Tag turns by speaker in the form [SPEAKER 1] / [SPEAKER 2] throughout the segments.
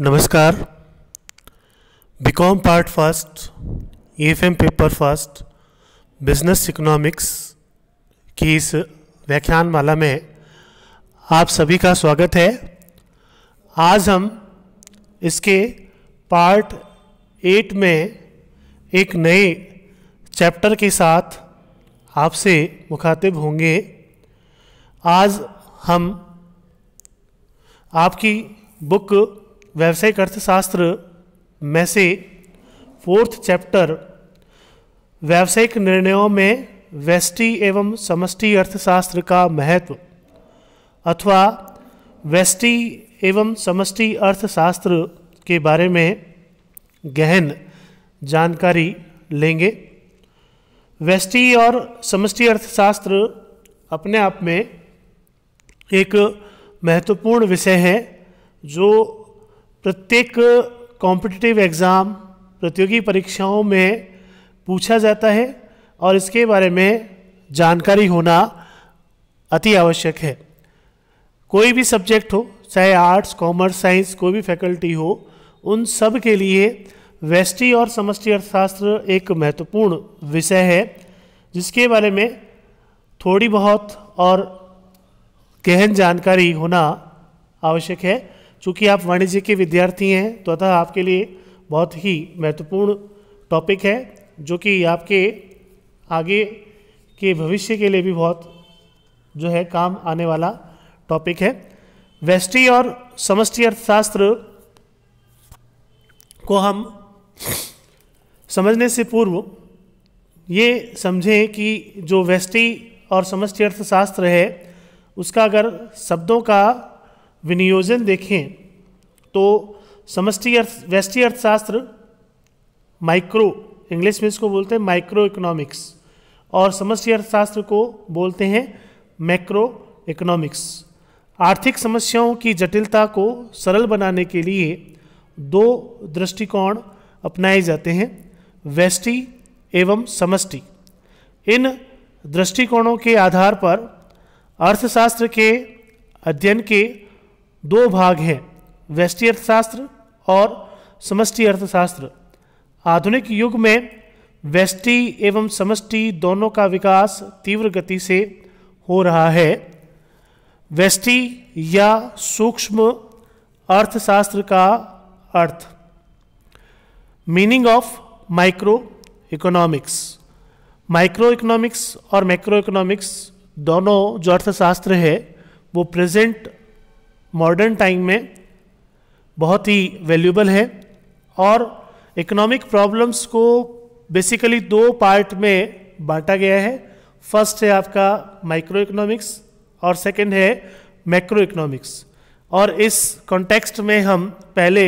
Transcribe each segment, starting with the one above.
[SPEAKER 1] नमस्कार BCom part first FM paper first business economics की इस व्याख्यान माला में आप सभी का स्वागत है आज हम इसके पार्ट एट में एक नए चैप्टर के साथ आपसे मुखातिब होंगे आज हम आपकी बुक व्यावसायिक अर्थशास्त्र में से फोर्थ चैप्टर व्यावसायिक निर्णयों में वेस्टी एवं समष्टि अर्थशास्त्र का महत्व अथवा वेस्टी एवं समष्टि अर्थशास्त्र के बारे में गहन जानकारी लेंगे वैष्टि और समष्टि अर्थशास्त्र अपने आप में एक महत्वपूर्ण विषय है जो प्रत्येक कॉम्पिटिटिव एग्ज़ाम प्रतियोगी परीक्षाओं में पूछा जाता है और इसके बारे में जानकारी होना अति आवश्यक है कोई भी सब्जेक्ट हो चाहे आर्ट्स कॉमर्स साइंस कोई भी फैकल्टी हो उन सब के लिए वेस्टी और समष्टि अर्थशास्त्र एक महत्वपूर्ण विषय है जिसके बारे में थोड़ी बहुत और गहन जानकारी होना आवश्यक है चूँकि आप वाणिज्य के विद्यार्थी हैं तो अतः आपके लिए बहुत ही महत्वपूर्ण टॉपिक है जो कि आपके आगे के भविष्य के लिए भी बहुत जो है काम आने वाला टॉपिक है वैष्टि और समष्टि अर्थशास्त्र को हम समझने से पूर्व ये समझें कि जो वैष्टि और समष्टि अर्थशास्त्र है उसका अगर शब्दों का विनियोजन देखें तो समष्टि अर्थ वैष्टि अर्थशास्त्र माइक्रो इंग्लिश में इसको बोलते हैं माइक्रो इकोनॉमिक्स और समष्टि अर्थशास्त्र को बोलते हैं मैक्रो इकोनॉमिक्स आर्थिक समस्याओं की जटिलता को सरल बनाने के लिए दो दृष्टिकोण अपनाए जाते हैं वैष्टि एवं समष्टि इन दृष्टिकोणों के आधार पर अर्थशास्त्र के अध्ययन के दो भाग हैं वैष्टि अर्थशास्त्र और समष्टि अर्थशास्त्र आधुनिक युग में वैष्टि एवं समष्टि दोनों का विकास तीव्र गति से हो रहा है वैष्टि या सूक्ष्म अर्थशास्त्र का अर्थ meaning of microeconomics microeconomics और मैक्रो इकोनॉमिक्स दोनों जो अर्थशास्त्र है वो प्रेजेंट मॉडर्न टाइम में बहुत ही वैल्यूबल है और इकोनॉमिक प्रॉब्लम्स को बेसिकली दो पार्ट में बांटा गया है फर्स्ट है आपका माइक्रो इकोनॉमिक्स और सेकंड है मैक्रो इकोनॉमिक्स और इस कॉन्टेक्स्ट में हम पहले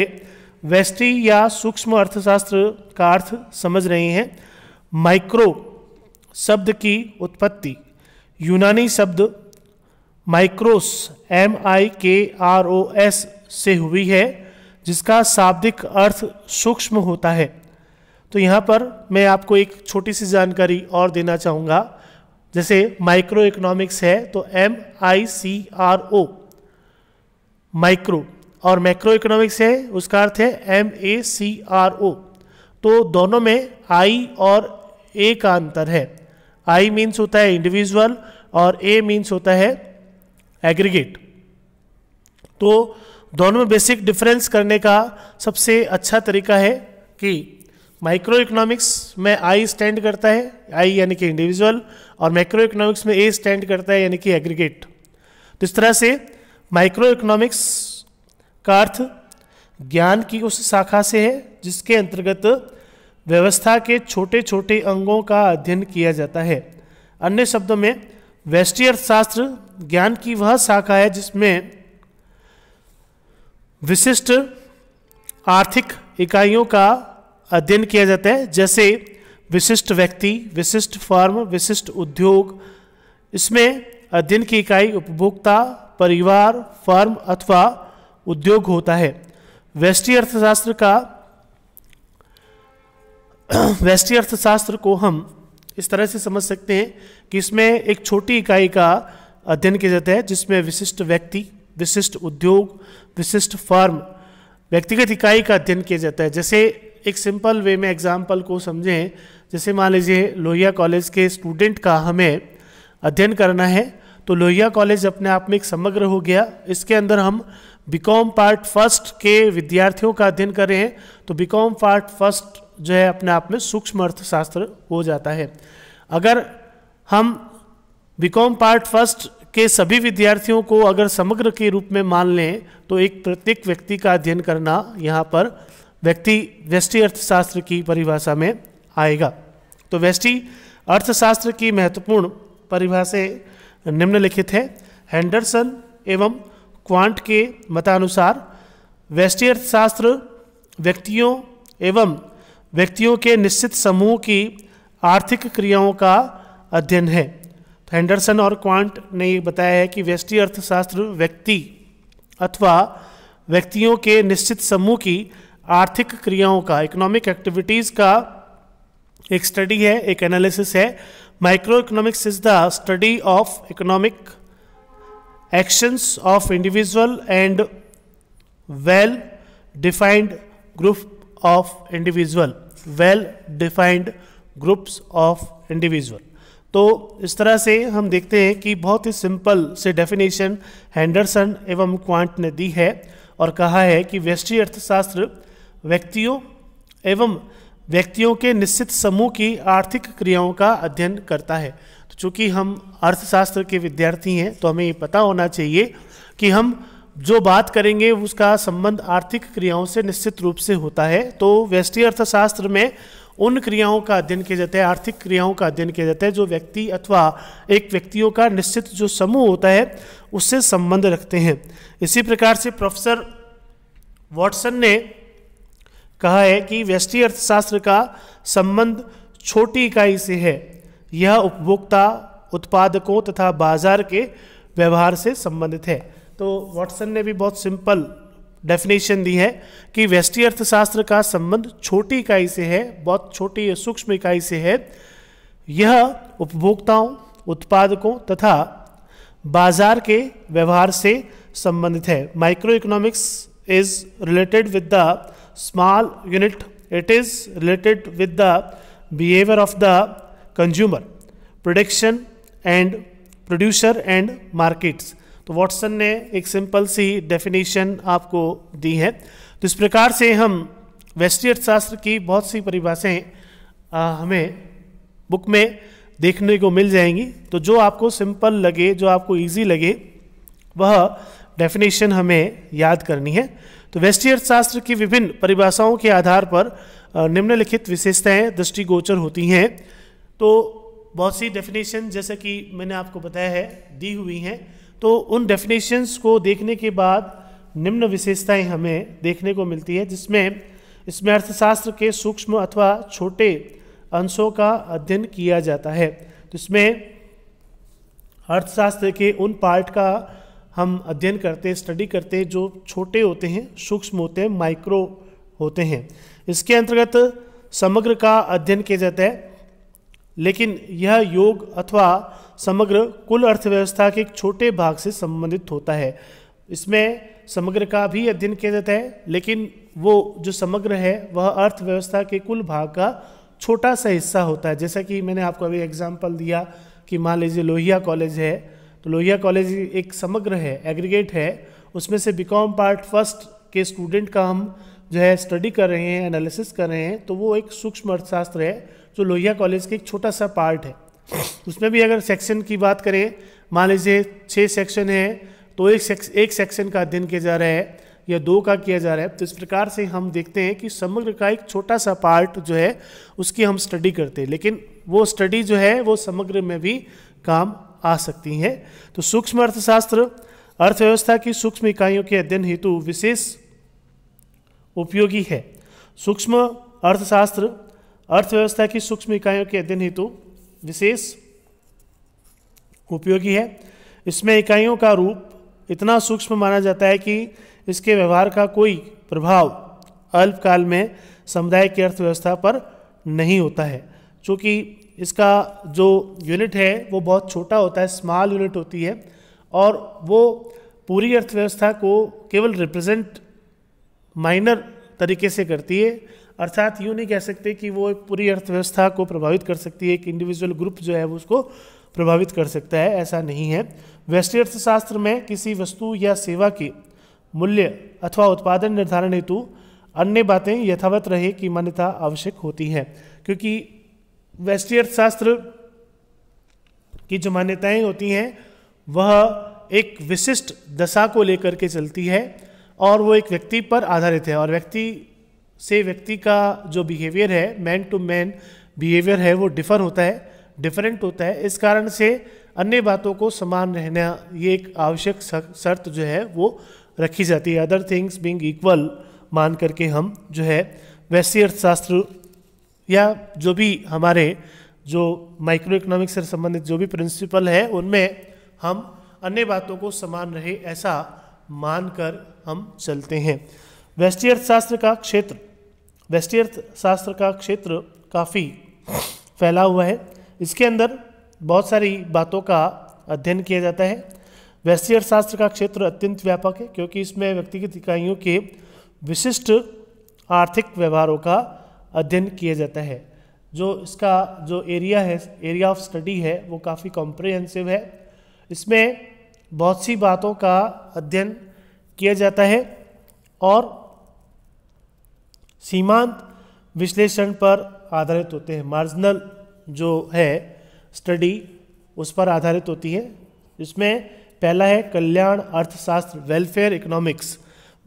[SPEAKER 1] वेस्टी या सूक्ष्म अर्थशास्त्र का अर्थ समझ रहे हैं माइक्रो शब्द की उत्पत्ति यूनानी शब्द माइक्रोस एम आई के आर ओ एस से हुई है जिसका शाब्दिक अर्थ सूक्ष्म होता है तो यहाँ पर मैं आपको एक छोटी सी जानकारी और देना चाहूँगा जैसे माइक्रो इकोनॉमिक्स है तो M I C R O micro और मैक्रो इकोनॉमिक्स है उसका अर्थ है एम ए सी आर ओ तो दोनों में आई और ए का अंतर है आई मीन्स होता है इंडिविजुअल और ए मीन्स होता है एग्रीगेट तो दोनों में बेसिक डिफरेंस करने का सबसे अच्छा तरीका है कि माइक्रो इकोनॉमिक्स में आई स्टैंड करता है आई यानी कि इंडिविजुअल और माइक्रो इकोनॉमिक्स में ए स्टैंड करता है यानी कि एग्रीगेट तो इस तरह से माइक्रो इकोनॉमिक्स का अर्थ ज्ञान की उस शाखा से है जिसके अंतर्गत व्यवस्था के छोटे छोटे अंगों का अध्ययन किया जाता है अन्य शब्दों में व्यष्टि अर्थशास्त्र ज्ञान की वह शाखा है जिसमें विशिष्ट आर्थिक इकाइयों का अध्ययन किया जाता है जैसे विशिष्ट व्यक्ति विशिष्ट फर्म विशिष्ट उद्योग इसमें अध्ययन की इकाई उपभोक्ता परिवार फर्म अथवा उद्योग होता है वेस्टी अर्थशास्त्र का वेस्टी अर्थशास्त्र को हम इस तरह से समझ सकते हैं कि इसमें एक छोटी इकाई का अध्ययन किया जाता है जिसमें विशिष्ट व्यक्ति विशिष्ट उद्योग विशिष्ट फर्म व्यक्तिगत इकाई का अध्ययन किया जाता है जैसे एक सिंपल वे में एग्जाम्पल को समझें जैसे मान लीजिए लोहिया कॉलेज के स्टूडेंट का हमें अध्ययन करना है तो लोहिया कॉलेज अपने आप में एक समग्र हो गया इसके अंदर हम बीकॉम पार्ट फर्स्ट के विद्यार्थियों का अध्ययन कर रहे हैं तो बीकॉम पार्ट फर्स्ट जो है अपने आप में सूक्ष्म अर्थशास्त्र हो जाता है अगर हम बीकॉम पार्ट फर्स्ट के सभी विद्यार्थियों को अगर समग्र के रूप में मान लें तो एक प्रत्येक व्यक्ति का अध्ययन करना यहाँ पर व्यक्ति वैष्टि अर्थशास्त्र की परिभाषा में आएगा तो वैष्टि अर्थशास्त्र की महत्वपूर्ण परिभाषाएं निम्नलिखित है हैंडरसन एवं क्वांट के मतानुसार वैष्टि अर्थशास्त्र व्यक्तियों एवं व्यक्तियों के निश्चित समूह की आर्थिक क्रियाओं का अध्ययन है तो हैंडरसन और क्वांट ने बताया है कि व्यष्टि अर्थशास्त्र व्यक्ति अथवा व्यक्तियों के निश्चित समूह की आर्थिक क्रियाओं का इकोनॉमिक एक्टिविटीज़ का एक स्टडी है एक एनालिसिस है microeconomics is the study of economic actions of individual and well defined group of individual well defined groups of individual तो इस तरह से हम देखते हैं कि बहुत ही सिंपल से डेफिनेशन हैंडरसन एवं क्वांट ने दी है और कहा है कि व्यष्टि अर्थशास्त्र व्यक्तियों एवं व्यक्तियों के निश्चित समूह की आर्थिक क्रियाओं का अध्ययन करता है तो चूँकि हम अर्थशास्त्र के विद्यार्थी हैं तो हमें ये पता होना चाहिए कि हम जो बात करेंगे उसका संबंध आर्थिक क्रियाओं से निश्चित रूप से होता है तो व्यष्टि अर्थशास्त्र में उन क्रियाओं का अध्ययन किया जाता है आर्थिक क्रियाओं का अध्ययन किया जाता है जो व्यक्ति अथवा एक व्यक्तियों का निश्चित जो समूह होता है उससे संबंध रखते हैं इसी प्रकार से प्रोफेसर वॉटसन ने कहा है कि व्यष्टि अर्थशास्त्र का संबंध छोटी इकाई से है यह उपभोक्ता उत्पादकों तथा बाजार के व्यवहार से संबंधित है तो वॉटसन ने भी बहुत सिंपल डेफिनेशन दी है कि वेस्टी अर्थशास्त्र का संबंध छोटी इकाई से है बहुत छोटी सूक्ष्म इकाई से है यह उपभोक्ताओं उत्पादकों तथा बाजार के व्यवहार से संबंधित है microeconomics is related with the small unit it is related with the behaviour of the consumer production and producer and markets तो वॉटसन ने एक सिंपल सी डेफिनेशन आपको दी है तो इस प्रकार से हम वेस्टिय अर्थशास्त्र की बहुत सी परिभाषाएं हमें बुक में देखने को मिल जाएंगी तो जो आपको सिंपल लगे जो आपको इजी लगे वह डेफिनेशन हमें याद करनी है तो वेस्टियर अर्थशास्त्र की विभिन्न परिभाषाओं के आधार पर निम्नलिखित विशेषताएं दृष्टिगोचर होती हैं तो बहुत सी डेफिनेशन जैसे कि मैंने आपको बताया है दी हुई हैं तो उन डेफिनेशंस को देखने के बाद निम्न विशेषताएं हमें देखने को मिलती है जिसमें इसमें अर्थशास्त्र के सूक्ष्म अथवा छोटे अंशों का अध्ययन किया जाता है तो इसमें अर्थशास्त्र के उन पार्ट का हम अध्ययन करते स्टडी करते जो छोटे होते हैं सूक्ष्म होते हैं माइक्रो होते हैं इसके अंतर्गत समग्र का अध्ययन किया जाता है लेकिन यह योग अथवा समग्र कुल अर्थव्यवस्था के एक छोटे भाग से संबंधित होता है इसमें समग्र का भी अध्ययन किया जाता है लेकिन वो जो समग्र है वह अर्थव्यवस्था के कुल भाग का छोटा सा हिस्सा होता है जैसा कि मैंने आपको अभी एग्जाम्पल दिया कि मान लीजिए लोहिया कॉलेज है तो लोहिया कॉलेज एक समग्र है एग्रीगेट है उसमें से बीकॉम पार्ट फर्स्ट के स्टूडेंट का हम जो है स्टडी कर रहे हैं एनालिसिस कर रहे हैं तो वो एक सूक्ष्म अर्थशास्त्र है जो लोहिया कॉलेज का एक छोटा सा पार्ट है उसमें भी अगर सेक्शन की बात करें मान लीजिए छः सेक्शन है तो एक सेक्शन एक सेक्शन का अध्ययन किया जा रहा है या दो का किया जा रहा है तो इस प्रकार से हम देखते हैं कि समग्र का एक छोटा सा पार्ट जो है उसकी हम स्टडी करते हैं लेकिन वो स्टडी जो है वो समग्र में भी काम आ सकती हैं तो सूक्ष्म अर्थशास्त्र अर्थव्यवस्था की सूक्ष्म इकाइयों के अध्ययन हेतु विशेष उपयोगी है सूक्ष्म अर्थशास्त्र अर्थव्यवस्था की सूक्ष्म इकाइयों के अध्ययन हेतु विशेष उपयोगी है इसमें इकाइयों का रूप इतना सूक्ष्म माना जाता है कि इसके व्यवहार का कोई प्रभाव अल्पकाल में समुदाय की अर्थव्यवस्था पर नहीं होता है क्योंकि इसका जो यूनिट है वो बहुत छोटा होता है स्मॉल यूनिट होती है और वो पूरी अर्थव्यवस्था को केवल रिप्रेजेंट माइनर तरीके से करती है अर्थात यूँ नहीं कह सकते कि वो एक पूरी अर्थव्यवस्था को प्रभावित कर सकती है एक इंडिविजुअल ग्रुप जो है वो उसको प्रभावित कर सकता है ऐसा नहीं है वैश्विक अर्थशास्त्र में किसी वस्तु या सेवा की मूल्य अथवा उत्पादन निर्धारण हेतु अन्य बातें यथावत रहे की मान्यता आवश्यक होती है क्योंकि वैश्विक अर्थशास्त्र की जो मान्यताएं होती हैं वह एक विशिष्ट दशा को लेकर के चलती है और वो एक व्यक्ति पर आधारित है और व्यक्ति से व्यक्ति का जो बिहेवियर है मैन टू मैन बिहेवियर है वो डिफर होता है डिफरेंट होता है इस कारण से अन्य बातों को समान रहना ये एक आवश्यक शर्त जो है वो रखी जाती है अदर थिंग्स बींग इक्वल मान करके हम जो है वैश्य अर्थशास्त्र या जो भी हमारे जो माइक्रो इकोनॉमिक्स से संबंधित जो भी प्रिंसिपल है उनमें हम अन्य बातों को समान रहे ऐसा मानकर हम चलते हैं वैश्य अर्थशास्त्र का क्षेत्र वेस्टी अर्थशास्त्र का क्षेत्र काफ़ी फैला हुआ है इसके अंदर बहुत सारी बातों का अध्ययन किया जाता है वैश्य अर्थशास्त्र का क्षेत्र अत्यंत व्यापक है क्योंकि इसमें व्यक्तिगत इकाइयों के विशिष्ट आर्थिक व्यवहारों का अध्ययन किया जाता है जो इसका जो एरिया है एरिया ऑफ स्टडी है वो काफ़ी कॉम्प्रिहेंसिव है इसमें बहुत सी बातों का अध्ययन किया जाता है और सीमांत विश्लेषण पर आधारित होते हैं मार्जिनल जो है स्टडी उस पर आधारित होती है इसमें पहला है कल्याण अर्थशास्त्र वेलफेयर इकोनॉमिक्स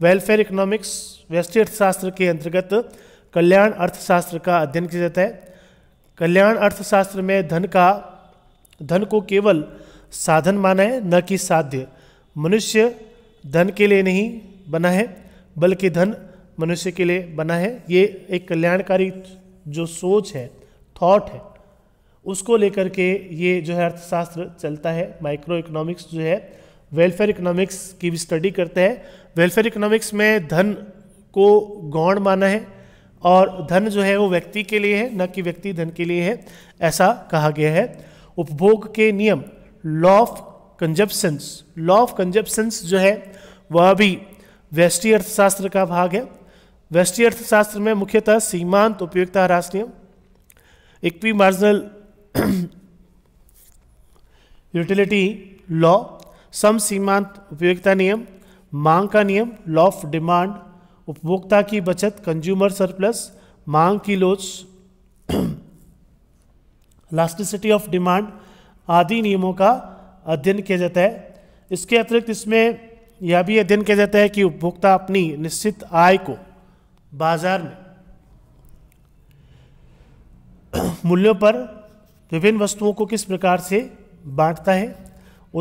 [SPEAKER 1] वेलफेयर इकोनॉमिक्स व्यष्टि अर्थशास्त्र के अंतर्गत कल्याण अर्थशास्त्र का अध्ययन किया जाता है कल्याण अर्थशास्त्र में धन का धन को केवल साधन माना है न कि साध्य मनुष्य धन के लिए नहीं बना है बल्कि धन मनुष्य के लिए बना है ये एक कल्याणकारी जो सोच है थॉट है उसको लेकर के ये जो है अर्थशास्त्र चलता है माइक्रो इकोनॉमिक्स जो है वेलफेयर इकोनॉमिक्स की भी स्टडी करते हैं वेलफेयर इकोनॉमिक्स में धन को गौण माना है और धन जो है वो व्यक्ति के लिए है न कि व्यक्ति धन के लिए है ऐसा कहा गया है उपभोग के नियम law of consumptions law of consumptions जो है वह भी वेस्टी अर्थशास्त्र का भाग है वेस्टी अर्थशास्त्र में मुख्यतः सीमांत उपयोगिता ह्रास नियम इक्वी मार्जिनल यूटिलिटी लॉ सम सीमांत उपयोगिता नियम मांग का नियम लॉ ऑफ डिमांड उपभोक्ता की बचत कंज्यूमर सरप्लस मांग की लोच लास्टिसिटी ऑफ डिमांड आदि नियमों का अध्ययन किया जाता है इसके अतिरिक्त इसमें यह भी अध्ययन किया जाता है कि उपभोक्ता अपनी निश्चित आय को बाजार में मूल्यों पर विभिन्न वस्तुओं को किस प्रकार से बांटता है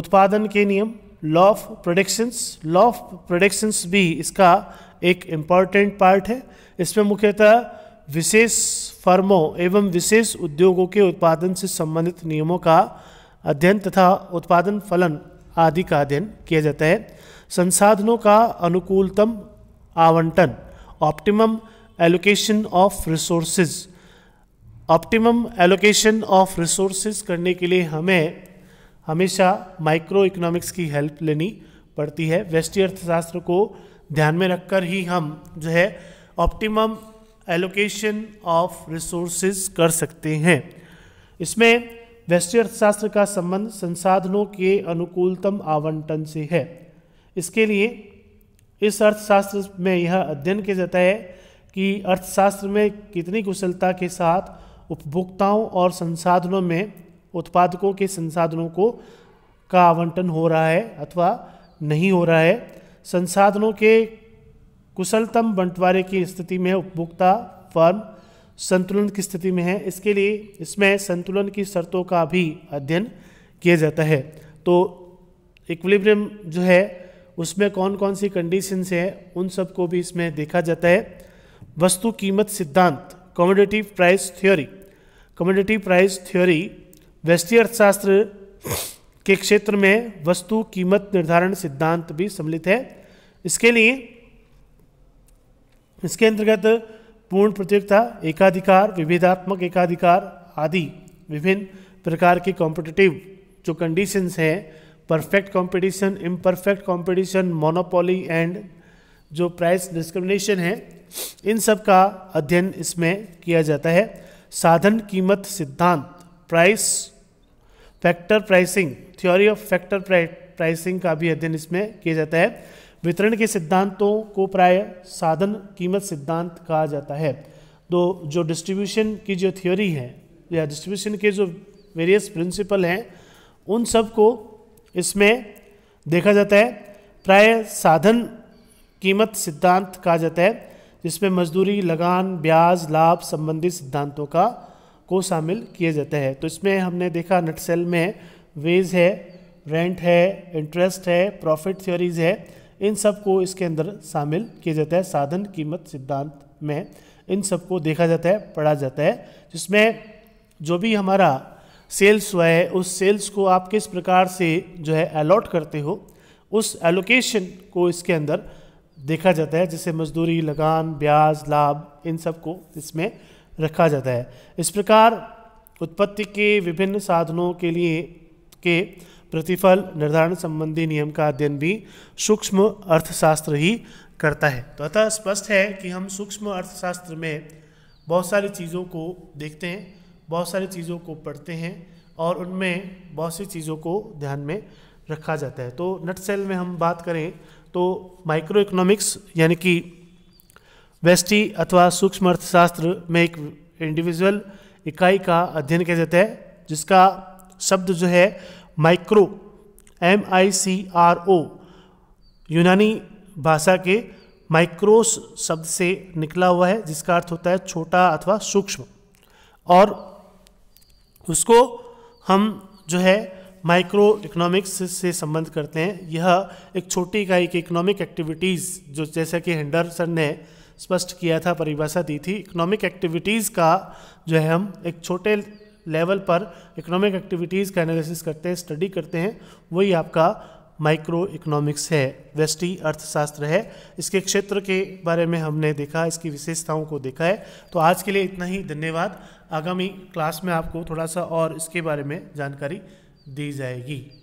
[SPEAKER 1] उत्पादन के नियम law of productions law of productions भी इसका एक इम्पॉर्टेंट पार्ट है इसमें मुख्यतः विशेष फर्मों एवं विशेष उद्योगों के उत्पादन से संबंधित नियमों का अध्ययन तथा उत्पादन फलन आदि का अध्ययन किया जाता है संसाधनों का अनुकूलतम आवंटन optimum allocation of resources optimum allocation of resources करने के लिए हमें हमेशा माइक्रो इकोनॉमिक्स की हेल्प लेनी पड़ती है वेस्टी अर्थशास्त्र को ध्यान में रखकर ही हम जो है ऑप्टिमम एलोकेशन ऑफ रिसोर्सेज कर सकते हैं इसमें वेस्टी अर्थशास्त्र का संबंध संसाधनों के अनुकूलतम आवंटन से है इसके लिए इस अर्थशास्त्र में यह अध्ययन किया जाता है कि अर्थशास्त्र में कितनी कुशलता के साथ उपभोक्ताओं और संसाधनों में उत्पादकों के संसाधनों को का आवंटन हो रहा है अथवा नहीं हो रहा है संसाधनों के कुशलतम बंटवारे की स्थिति में उपभोक्ता फर्म संतुलन की स्थिति में है इसके लिए इसमें संतुलन की शर्तों का भी अध्ययन किया जाता है तो इक्विलिब्रियम जो है उसमें कौन कौन सी कंडीशन है उन सबको भी इसमें देखा जाता है वस्तु कीमत सिद्धांत commodity price theory commodity price theory वैश्विक अर्थशास्त्र के क्षेत्र में वस्तु कीमत निर्धारण सिद्धांत भी सम्मिलित है इसके लिए इसके अंतर्गत पूर्ण प्रतियोगिता एकाधिकार विभेदात्मक एकाधिकार आदि विभिन्न प्रकार के कॉम्पिटिटिव जो कंडीशंस हैं perfect competition imperfect competition monopoly and जो प्राइस डिस्क्रिमिनेशन है इन सब का अध्ययन इसमें किया जाता है साधन कीमत सिद्धांत price factor pricing theory of factor pricing का भी अध्ययन इसमें किया जाता है वितरण के सिद्धांतों को प्राय साधन कीमत सिद्धांत कहा जाता है तो जो डिस्ट्रीब्यूशन की जो थ्योरी है या डिस्ट्रीब्यूशन के जो वेरियस प्रिंसिपल हैं उन सब को इसमें देखा जाता है प्राय साधन कीमत सिद्धांत कहा जाता है जिसमें मजदूरी लगान ब्याज लाभ संबंधी सिद्धांतों का को शामिल किया जाता है तो इसमें हमने देखा नटसेल में वेज है रेंट है इंटरेस्ट है प्रॉफिट थ्योरीज है इन सब को इसके अंदर शामिल किया जाता है साधन कीमत सिद्धांत में इन सबको देखा जाता है पढ़ा जाता है जिसमें जो भी हमारा सेल्स हुआ है उस सेल्स को आप किस प्रकार से जो है अलॉट करते हो उस एलोकेशन को इसके अंदर देखा जाता है जैसे मजदूरी लगान ब्याज लाभ इन सब को इसमें रखा जाता है इस प्रकार उत्पत्ति के विभिन्न साधनों के लिए के प्रतिफल निर्धारण संबंधी नियम का अध्ययन भी सूक्ष्म अर्थशास्त्र ही करता है तो अतः स्पष्ट है कि हम सूक्ष्म अर्थशास्त्र में बहुत सारी चीज़ों को देखते हैं बहुत सारी चीज़ों को पढ़ते हैं और उनमें बहुत सी चीज़ों को ध्यान में रखा जाता है तो नट सेल में हम बात करें तो माइक्रो इकोनॉमिक्स यानी कि वेस्टी अथवा सूक्ष्म अर्थशास्त्र में एक इंडिविजुअल इकाई का अध्ययन किया जाता है जिसका शब्द जो है micro M I C R O यूनानी भाषा के माइक्रोस शब्द से निकला हुआ है जिसका अर्थ होता है छोटा अथवा सूक्ष्म और उसको हम जो है माइक्रो इकोनॉमिक्स से संबंध करते हैं यह एक छोटी इकाई की इकोनॉमिक एक्टिविटीज़ जो जैसा कि हेंडरसन ने स्पष्ट किया था परिभाषा दी थी इकोनॉमिक एक्टिविटीज़ का जो है हम एक छोटे लेवल पर इकोनॉमिक एक्टिविटीज़ का एनालिसिस करते हैं स्टडी करते हैं वही आपका माइक्रो इकोनॉमिक्स है वेस्टी अर्थशास्त्र है इसके क्षेत्र के बारे में हमने देखा इसकी विशेषताओं को देखा है तो आज के लिए इतना ही धन्यवाद आगामी क्लास में आपको थोड़ा सा और इसके बारे में जानकारी दी जाएगी